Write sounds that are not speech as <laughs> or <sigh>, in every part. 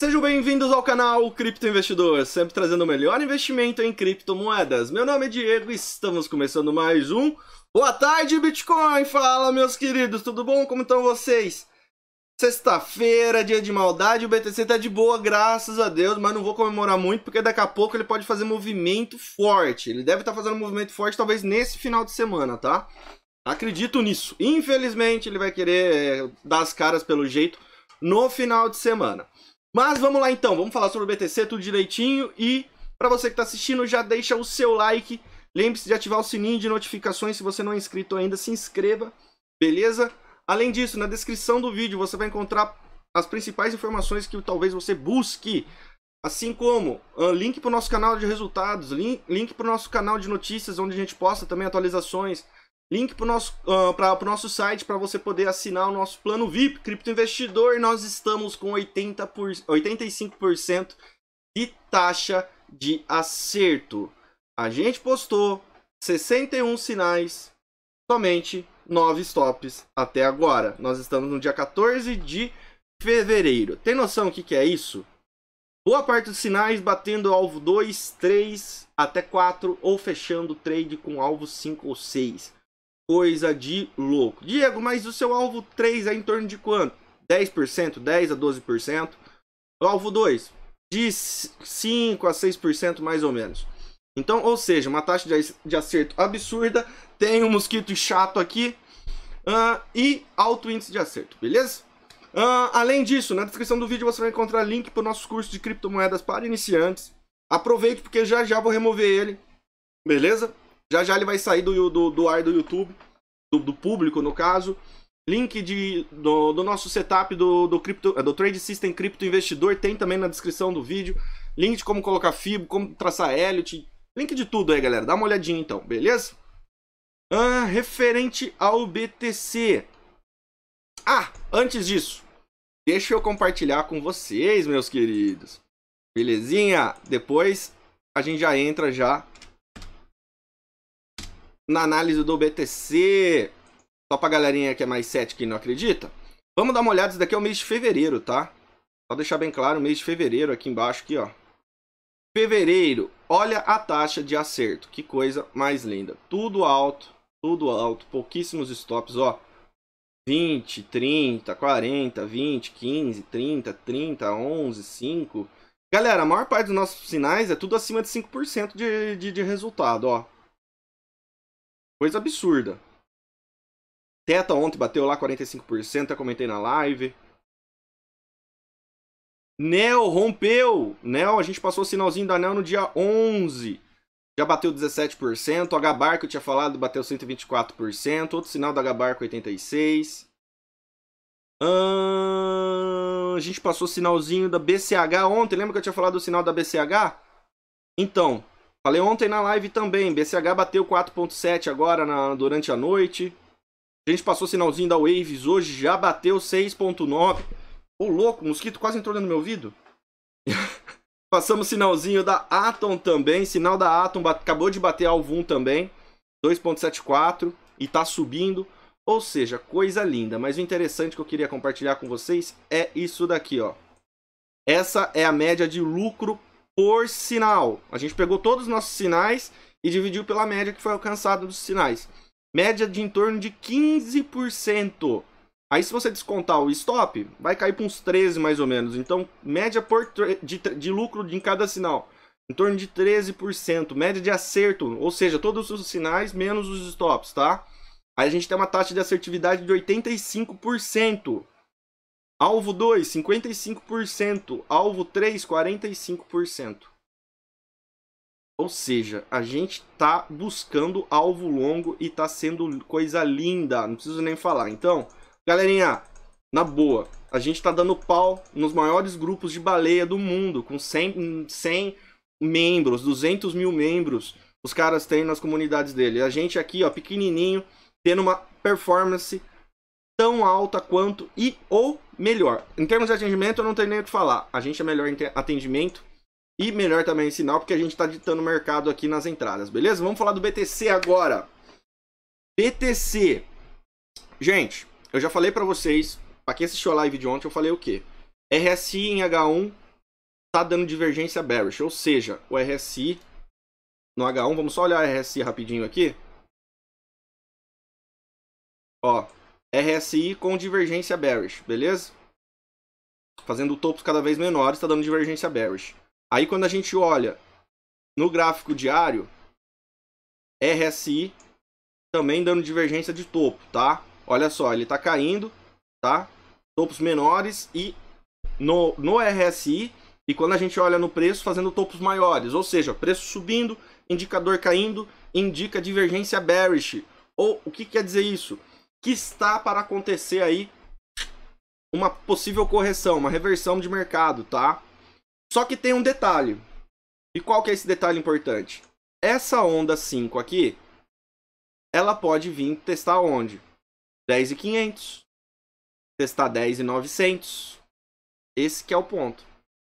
Sejam bem-vindos ao canal Cripto Investidor, sempre trazendo o melhor investimento em criptomoedas. Meu nome é Diego e estamos começando mais um Boa tarde Bitcoin. Fala, meus queridos, tudo bom? Como estão vocês? Sexta-feira, dia de maldade, o BTC tá de boa, graças a Deus, mas não vou comemorar muito porque daqui a pouco ele pode fazer movimento forte. Ele deve estar tá fazendo um movimento forte talvez nesse final de semana, tá? Acredito nisso. Infelizmente, ele vai querer eh, dar as caras pelo jeito no final de semana. Mas vamos lá então, vamos falar sobre o BTC tudo direitinho e para você que está assistindo, já deixa o seu like. Lembre-se de ativar o sininho de notificações se você não é inscrito ainda, se inscreva, beleza? Além disso, na descrição do vídeo você vai encontrar as principais informações que talvez você busque, assim como uh, link para o nosso canal de resultados, link, link para o nosso canal de notícias, onde a gente posta também atualizações, Link para o nosso, uh, nosso site para você poder assinar o nosso plano VIP Cripto Investidor. Nós estamos com 80 por, 85% de taxa de acerto. A gente postou 61 sinais, somente 9 stops até agora. Nós estamos no dia 14 de fevereiro. Tem noção do que, que é isso? Boa parte dos sinais batendo alvo 2, 3 até 4 ou fechando o trade com alvo 5 ou 6 coisa de louco. Diego, mas o seu alvo 3 é em torno de quanto? 10%, 10 a 12%. O alvo 2, de 5 a 6% mais ou menos. Então, ou seja, uma taxa de acerto absurda. Tem um mosquito chato aqui uh, e alto índice de acerto, beleza? Uh, além disso, na descrição do vídeo você vai encontrar link para o nosso curso de criptomoedas para iniciantes. Aproveite porque já já vou remover ele, beleza? Já já ele vai sair do, do, do ar do YouTube, do, do, público no caso. Link de, do, do nosso setup do, do, crypto, do Trade System Cripto Investidor tem também na descrição do vídeo. Link de como colocar FIBO, como traçar Elliot. Link de tudo aí, galera. Dá uma olhadinha então, beleza? Ah, referente ao BTC. Ah, antes disso, deixa eu compartilhar com vocês, meus queridos. Belezinha? Depois a gente já entra já na análise do BTC. Só pra galerinha que é mais cética e não acredita. Vamos dar uma olhada, isso daqui é o mês de fevereiro, tá? Só deixar bem claro, o mês de fevereiro aqui embaixo, aqui, ó. Fevereiro, olha a taxa de acerto, que coisa mais linda. Tudo alto, tudo alto, pouquíssimos stops, ó. 20, 30, 40, 20, 15, 30, 30, 11, 5. Galera, a maior parte dos nossos sinais é tudo acima de 5% de, de, de resultado, ó. Coisa absurda. Teta ontem bateu lá 45%, eu comentei na live. Neo rompeu. Neo, a gente passou o sinalzinho da Neo no dia 11. Já bateu 17%. O que eu tinha falado, bateu 124%. Outro sinal da Hbarco, 86%. Hum, a gente passou o sinalzinho da BCH ontem. Lembra que eu tinha falado do sinal da BCH? Então, Falei ontem na live também, BCH bateu 4.7 agora na, durante a noite. A gente passou sinalzinho da Waves hoje, já bateu 6.9. Ô louco, o mosquito quase entrou no meu ouvido. <laughs> Passamos sinalzinho da Atom também, sinal da Atom acabou de bater ao VUM também, 2.74 e tá subindo. Ou seja, coisa linda, mas o interessante que eu queria compartilhar com vocês é isso daqui, ó. Essa é a média de lucro por sinal. A gente pegou todos os nossos sinais e dividiu pela média que foi alcançada dos sinais. Média de em torno de 15%. Aí se você descontar o stop, vai cair para uns 13 mais ou menos. Então, média por de, de lucro em cada sinal, em torno de 13%. Média de acerto, ou seja, todos os sinais menos os stops, tá? Aí a gente tem uma taxa de assertividade de 85%. Alvo 2, 55%. Alvo 3, 45%. Ou seja, a gente tá buscando alvo longo e tá sendo coisa linda. Não preciso nem falar. Então, galerinha, na boa, a gente tá dando pau nos maiores grupos de baleia do mundo, com 100, 100 membros, 200 mil membros os caras têm nas comunidades dele. A gente aqui, ó, pequenininho, tendo uma performance tão alta quanto e ou melhor. Em termos de atendimento, eu não tenho nem o que falar. A gente é melhor em atendimento e melhor também em sinal, porque a gente está ditando o mercado aqui nas entradas, beleza? Vamos falar do BTC agora. BTC. Gente, eu já falei para vocês, para quem assistiu a live de ontem, eu falei o quê? RSI em H1 tá dando divergência bearish, ou seja, o RSI no H1, vamos só olhar o RSI rapidinho aqui. Ó, RSI com divergência bearish, beleza? Fazendo topos cada vez menores, está dando divergência bearish. Aí quando a gente olha no gráfico diário, RSI também dando divergência de topo, tá? Olha só, ele está caindo, tá? Topos menores e no, no RSI e quando a gente olha no preço, fazendo topos maiores, ou seja, preço subindo, indicador caindo, indica divergência bearish. Ou o que quer dizer isso? que está para acontecer aí uma possível correção, uma reversão de mercado, tá? Só que tem um detalhe. E qual que é esse detalhe importante? Essa onda 5 aqui, ela pode vir testar onde? 10,500. Testar 10,900. Esse que é o ponto.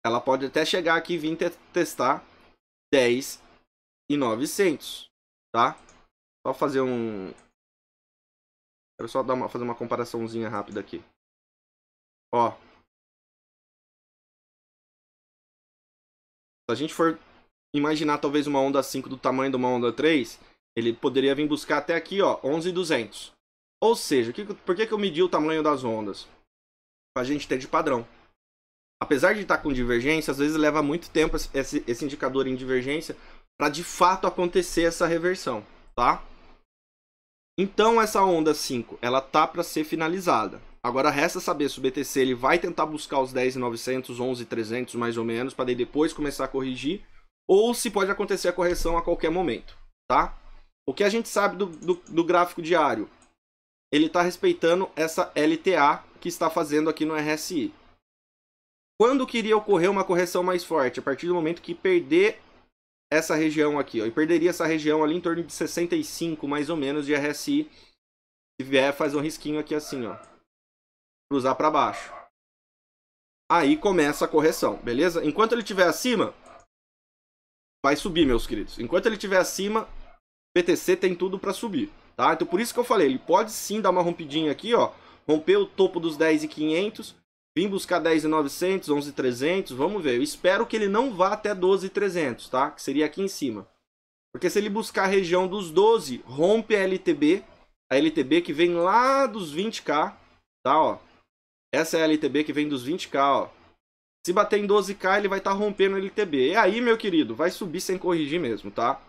Ela pode até chegar aqui e vir te testar 10,900, tá? Só fazer um, Quero só dar uma, fazer uma comparaçãozinha rápida aqui. Ó. Se a gente for imaginar talvez uma onda 5 do tamanho de uma onda 3, ele poderia vir buscar até aqui, ó, 11,200. Ou seja, que, por que, que eu medi o tamanho das ondas? Para a gente ter de padrão. Apesar de estar tá com divergência, às vezes leva muito tempo esse, esse indicador em divergência para de fato acontecer essa reversão, tá? Então essa onda 5, ela tá para ser finalizada. Agora resta saber se o BTC ele vai tentar buscar os 10.900, 11.300 mais ou menos, para depois começar a corrigir, ou se pode acontecer a correção a qualquer momento, tá? O que a gente sabe do, do, do gráfico diário? Ele está respeitando essa LTA que está fazendo aqui no RSI. Quando queria ocorrer uma correção mais forte? A partir do momento que perder essa região aqui, ó, e perderia essa região ali em torno de 65, mais ou menos, de RSI. Se vier, faz um risquinho aqui assim, ó. Cruzar para baixo. Aí começa a correção, beleza? Enquanto ele estiver acima, vai subir, meus queridos. Enquanto ele estiver acima, BTC tem tudo para subir, tá? Então por isso que eu falei, ele pode sim dar uma rompidinha aqui, ó. Romper o topo dos 10.500 Vim buscar 10,900, 11,300, vamos ver. Eu espero que ele não vá até 12,300, tá? Que seria aqui em cima. Porque se ele buscar a região dos 12, rompe a LTB, a LTB que vem lá dos 20k, tá, ó. Essa é a LTB que vem dos 20k, ó. Se bater em 12k, ele vai estar tá rompendo a LTB. E aí, meu querido, vai subir sem corrigir mesmo, tá?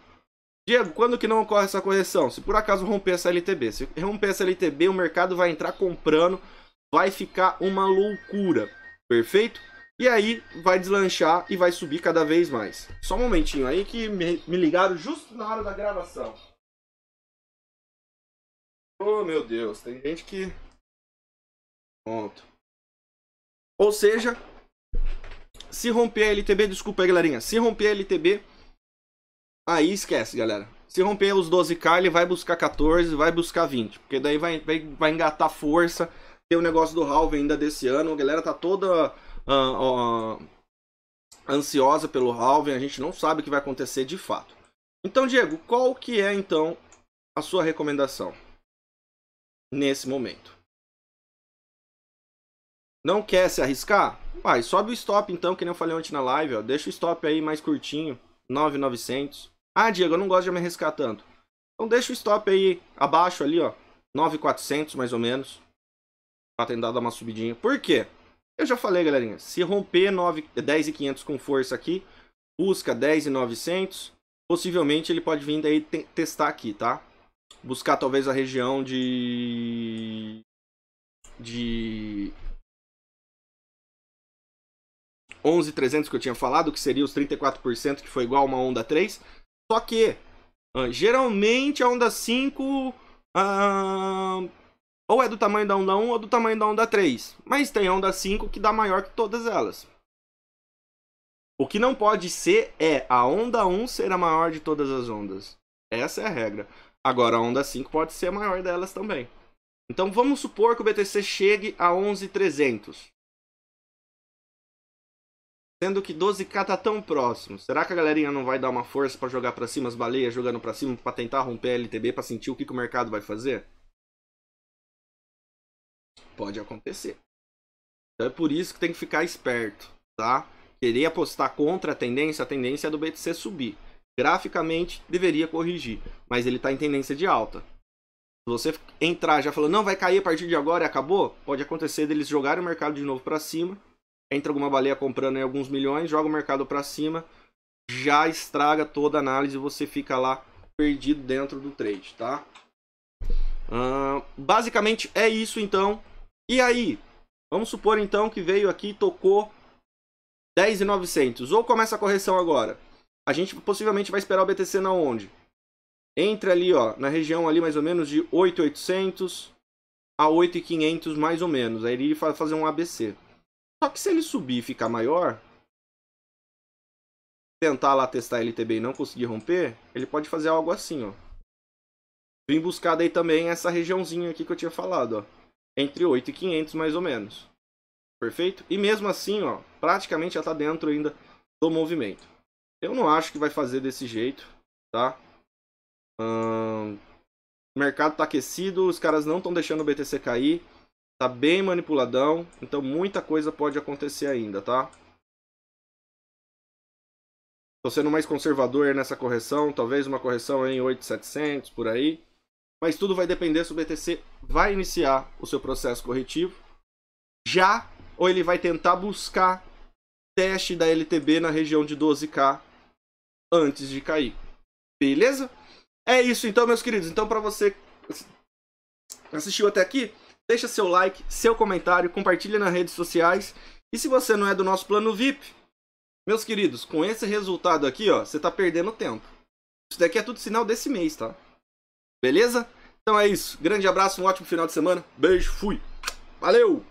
Diego, quando que não ocorre essa correção? Se por acaso romper essa LTB. Se romper essa LTB, o mercado vai entrar comprando vai ficar uma loucura, perfeito? E aí vai deslanchar e vai subir cada vez mais. Só um momentinho aí que me, me ligaram justo na hora da gravação. Oh meu Deus, tem gente que. Pronto. Ou seja, se romper a LTB, desculpa aí galerinha, se romper a LTB, aí esquece galera. Se romper os 12k, ele vai buscar 14, vai buscar 20, porque daí vai, vai, vai engatar força tem o negócio do Halving ainda desse ano. A galera tá toda uh, uh, ansiosa pelo Halving. A gente não sabe o que vai acontecer de fato. Então, Diego, qual que é então a sua recomendação nesse momento? Não quer se arriscar? Vai, sobe o stop então, que nem eu falei ontem na live, ó. Deixa o stop aí mais curtinho, 9,900. Ah, Diego, eu não gosto de me arriscar tanto. Então deixa o stop aí abaixo ali, ó, 9,400 mais ou menos para tá tentar dar uma subidinha. Por quê? Eu já falei, galerinha, se romper 10.500 com força aqui, busca 10.900, possivelmente ele pode vir daí testar aqui, tá? Buscar talvez a região de de 11.300 que eu tinha falado, que seria os 34%, que foi igual a uma onda 3. Só que, ah, geralmente, a onda 5 ah, ou é do tamanho da onda 1 ou do tamanho da onda 3, mas tem a onda 5 que dá maior que todas elas. O que não pode ser é a onda 1 ser a maior de todas as ondas. Essa é a regra. Agora a onda 5 pode ser a maior delas também. Então vamos supor que o BTC chegue a 11,300. Sendo que 12k tá tão próximo. Será que a galerinha não vai dar uma força para jogar para cima as baleias, jogando para cima para tentar romper a LTB, para sentir o que, que o mercado vai fazer? pode acontecer. Então é por isso que tem que ficar esperto, tá? Querer apostar contra a tendência, a tendência é do BTC subir. Graficamente deveria corrigir, mas ele está em tendência de alta. Se você entrar já falando, não, vai cair a partir de agora e acabou, pode acontecer deles jogarem o mercado de novo para cima, entra alguma baleia comprando em alguns milhões, joga o mercado para cima, já estraga toda a análise e você fica lá perdido dentro do trade, tá? Uh, basicamente é isso então. E aí, vamos supor então que veio aqui e tocou 10,900. Ou começa a correção agora. A gente possivelmente vai esperar o BTC na onde? Entra ali, ó, na região ali mais ou menos de 8,800 a 8,500 mais ou menos. Aí ele faz fazer um ABC. Só que se ele subir e ficar maior, tentar lá testar LTB e não conseguir romper, ele pode fazer algo assim, ó. Vim buscar daí também essa regiãozinha aqui que eu tinha falado, ó entre 8 e 500 mais ou menos. Perfeito? E mesmo assim, ó, praticamente já está dentro ainda do movimento. Eu não acho que vai fazer desse jeito, tá? Hum, o mercado está aquecido, os caras não estão deixando o BTC cair, tá bem manipuladão, então muita coisa pode acontecer ainda, tá? Estou sendo mais conservador nessa correção, talvez uma correção em 8700 por aí mas tudo vai depender se o BTC vai iniciar o seu processo corretivo já ou ele vai tentar buscar teste da LTB na região de 12K antes de cair. Beleza? É isso então, meus queridos. Então, para você assistiu até aqui, deixa seu like, seu comentário, compartilha nas redes sociais. E se você não é do nosso plano VIP, meus queridos, com esse resultado aqui, ó, você está perdendo tempo. Isso daqui é tudo sinal desse mês, tá? Beleza? Então é isso. Grande abraço, um ótimo final de semana. Beijo, fui. Valeu!